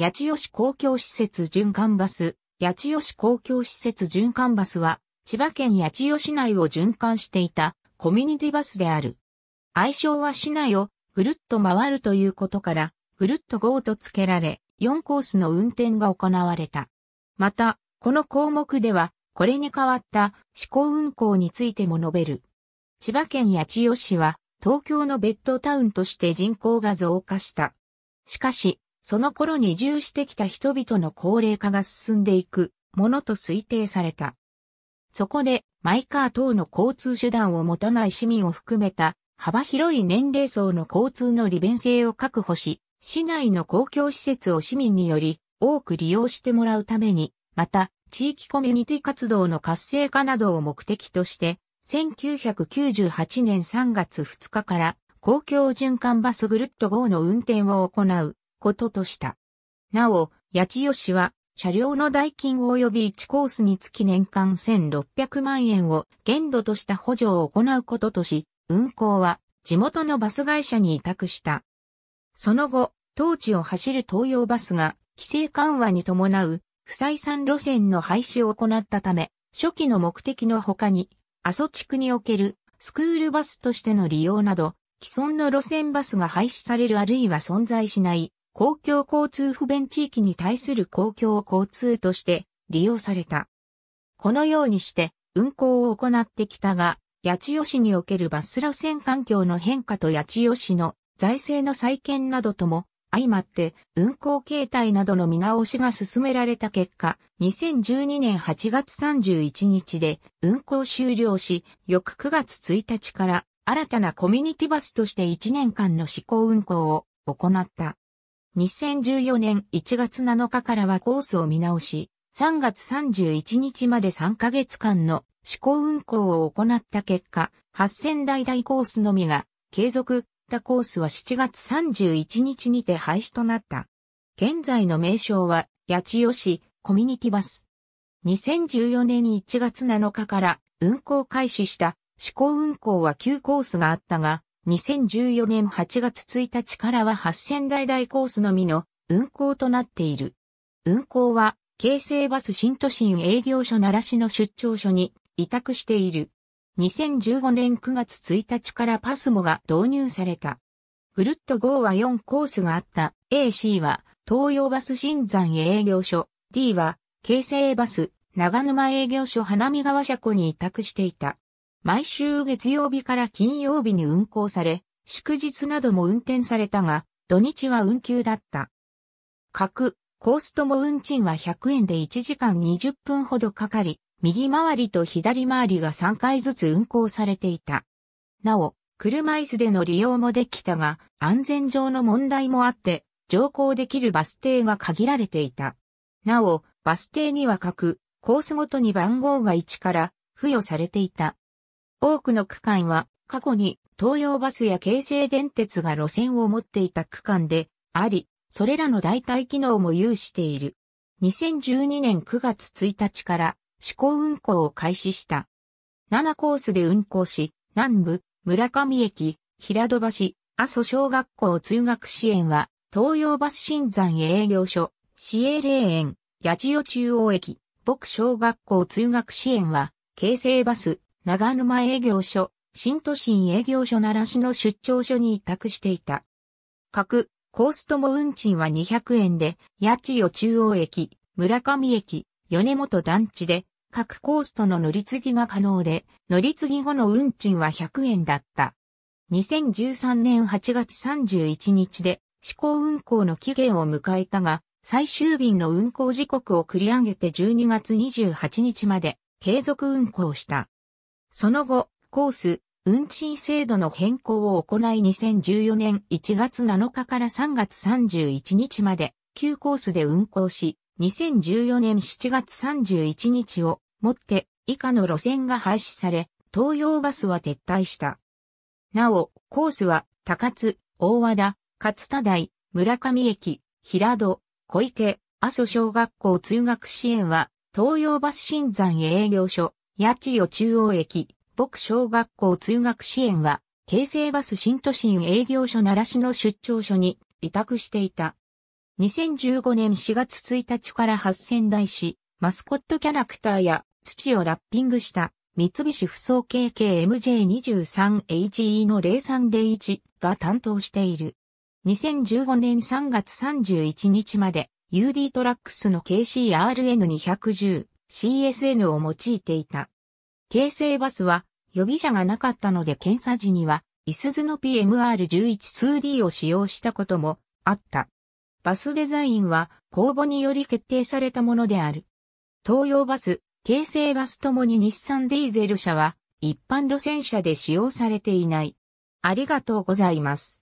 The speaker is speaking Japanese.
八千代市公共施設循環バス、八千代市公共施設循環バスは、千葉県八千代市内を循環していたコミュニティバスである。愛称は市内をぐるっと回るということから、ぐるっと GO と付けられ、4コースの運転が行われた。また、この項目では、これに代わった試行運行についても述べる。千葉県八千代市は、東京のベッドタウンとして人口が増加した。しかし、その頃に移住してきた人々の高齢化が進んでいくものと推定された。そこで、マイカー等の交通手段を持たない市民を含めた幅広い年齢層の交通の利便性を確保し、市内の公共施設を市民により多く利用してもらうために、また、地域コミュニティ活動の活性化などを目的として、1998年3月2日から公共循環バスグルット号の運転を行う。こととした。なお、八千代市は、車両の代金及び1コースにつき年間1600万円を限度とした補助を行うこととし、運行は地元のバス会社に委託した。その後、当地を走る東洋バスが規制緩和に伴う不採算路線の廃止を行ったため、初期の目的の他に、阿蘇地区におけるスクールバスとしての利用など、既存の路線バスが廃止されるあるいは存在しない公共交通不便地域に対する公共交通として利用された。このようにして運行を行ってきたが、八千代市におけるバス路線環境の変化と八千代市の財政の再建などとも相まって運行形態などの見直しが進められた結果、2012年8月31日で運行終了し、翌9月1日から新たなコミュニティバスとして1年間の試行運行を行った。2014年1月7日からはコースを見直し、3月31日まで3ヶ月間の試行運行を行った結果、8000台台コースのみが継続たコースは7月31日にて廃止となった。現在の名称は八千代市コミュニティバス。2014年1月7日から運行開始した試行運行は9コースがあったが、2014年8月1日からは8000台台コースのみの運行となっている。運行は、京成バス新都心営業所奈良市の出張所に委託している。2015年9月1日からパスモが導入された。ぐるっと5は4コースがあった。AC は東洋バス新山営業所。D は京成バス長沼営業所花見川車庫に委託していた。毎週月曜日から金曜日に運行され、祝日なども運転されたが、土日は運休だった。各、コースとも運賃は100円で1時間20分ほどかかり、右回りと左回りが3回ずつ運行されていた。なお、車椅子での利用もできたが、安全上の問題もあって、乗降できるバス停が限られていた。なお、バス停には各、コースごとに番号が1から付与されていた。多くの区間は過去に東洋バスや京成電鉄が路線を持っていた区間であり、それらの代替機能も有している。2012年9月1日から試行運行を開始した。7コースで運行し、南部、村上駅、平戸橋、阿蘇小学校通学支援は、東洋バス新山営業所、市営霊園、八千代中央駅、牧小学校通学支援は、京成バス、長沼営業所、新都心営業所奈良市の出張所に委託していた。各、コースとも運賃は200円で、八千代中央駅、村上駅、米本団地で、各コースとの乗り継ぎが可能で、乗り継ぎ後の運賃は100円だった。2013年8月31日で、試行運行の期限を迎えたが、最終便の運行時刻を繰り上げて12月28日まで継続運行した。その後、コース、運賃制度の変更を行い2014年1月7日から3月31日まで、旧コースで運行し、2014年7月31日をもって以下の路線が廃止され、東洋バスは撤退した。なお、コースは高津、大和田、勝田台、村上駅、平戸、小池、阿蘇小学校通学支援は、東洋バス新山営業所、八千代中央駅、僕小学校通学支援は、京成バス新都心営業所奈良市の出張所に委託していた。2015年4月1日から発仙台し、マスコットキャラクターや土をラッピングした三菱不走 KKMJ23HE の0301が担当している。2015年3月31日まで UD トラックスの KCRN210 CSN を用いていた。京成バスは予備車がなかったので検査時には、イスズの PMR112D を使用したこともあった。バスデザインは公募により決定されたものである。東洋バス、京成バスともに日産ディーゼル車は一般路線車で使用されていない。ありがとうございます。